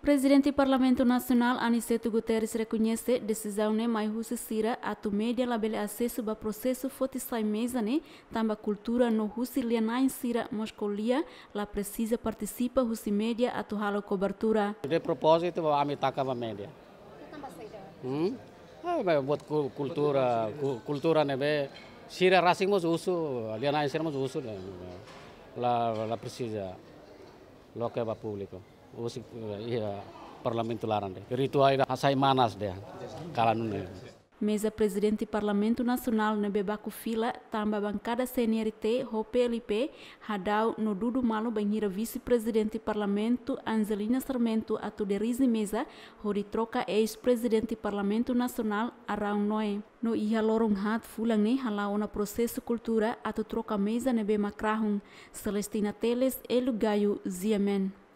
Presidente do Parlamento Nacional Aniceto Guterres reconhece decisão de ne mai a atu media labele acesso ba processo de sai meses também né? tamba cultura no husi e em sira moscolia la precisa participa husi a atu halo cobertura. De propósito a mitaka va media. Hum? Ah, bot cultura cultura ne né? be sira racing mos uso lianai em sira mos uso la la precisa lo que va é público usik eh, iya parlamento larande. Ritu aida hasai manas deh kalanune. Mesa presidente Parlamento Nacional na Bebaco Fila, tamba bancada CNRT, HOPLP, Hadau, no Dudu Malo, banheira vice-presidente Parlamento, Angelina Sarmento, Atuderize Mesa, Hori Troca, ex-presidente Parlamento Nacional, Arão Noé. No ia lorong hat fulang Halao na processo cultura, atu troca mesa nebe macrahum. Celestina Teles, Elu Gaio, Ziemen.